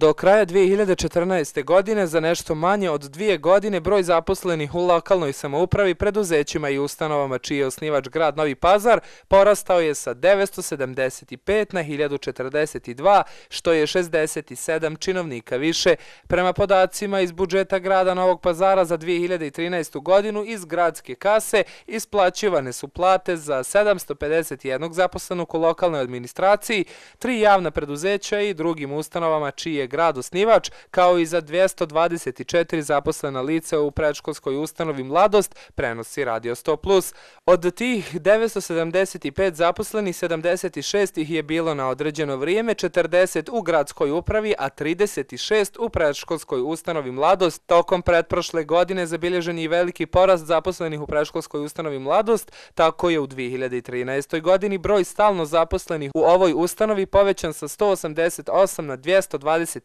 Do kraja 2014. godine za nešto manje od dvije godine broj zaposlenih u lokalnoj samoupravi, preduzećima i ustanovama čiji je osnivač grad Novi Pazar porastao je sa 975 na 1042, što je 67 činovnika više. Prema podacima iz budžeta grada Novog Pazara za 2013. godinu iz gradske kase isplaćivane su plate za 751 zaposlenog u lokalnoj administraciji, tri javna preduzeća i drugim ustanovama čiji je grad osnivač, kao i za 224 zaposlena lice u predškolskoj ustanovi Mladost, prenosi Radio 100+. Od tih 975 zaposleni, 76 ih je bilo na određeno vrijeme, 40 u gradskoj upravi, a 36 u predškolskoj ustanovi Mladost. Tokom pretprošle godine zabilježen je veliki porast zaposlenih u predškolskoj ustanovi Mladost, tako je u 2013. godini broj stalno zaposlenih u ovoj ustanovi povećan sa 188 na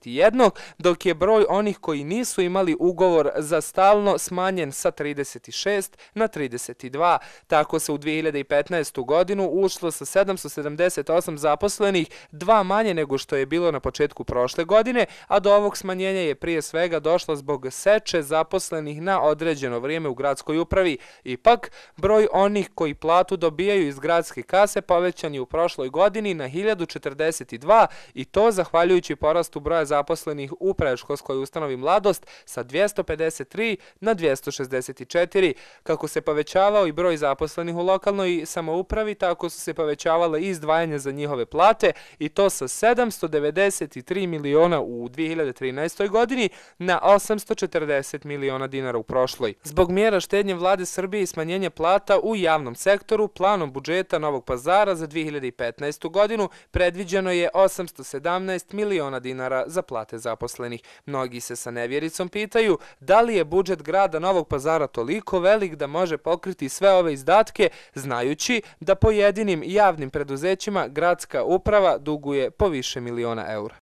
21, dok je broj onih koji nisu imali ugovor za stalno smanjen sa 36 na 32. Tako se u 2015. godinu ušlo sa 778 zaposlenih, dva manje nego što je bilo na početku prošle godine, a do ovog smanjenja je prije svega došlo zbog seče zaposlenih na određeno vrijeme u gradskoj upravi. Ipak, broj onih koji platu dobijaju iz gradske kase povećan je u prošloj godini na 1042 i to zahvaljujući porastu broja zaposlenih u preškolskoj ustanovi Mladost sa 253 na 264. Kako se povećavao i broj zaposlenih u lokalnoj samoupravi, tako su se povećavale i izdvajanja za njihove plate i to sa 793 miliona u 2013. godini na 840 miliona dinara u prošloj. Zbog mjera štednje vlade Srbije i smanjenje plata u javnom sektoru, planom budžeta Novog pazara za 2015. godinu predviđeno je 817 miliona dinara za plate zaposlenih. Mnogi se sa nevjericom pitaju da li je budžet grada Novog pazara toliko velik da može pokriti sve ove izdatke, znajući da pojedinim javnim preduzećima gradska uprava duguje po više miliona eura.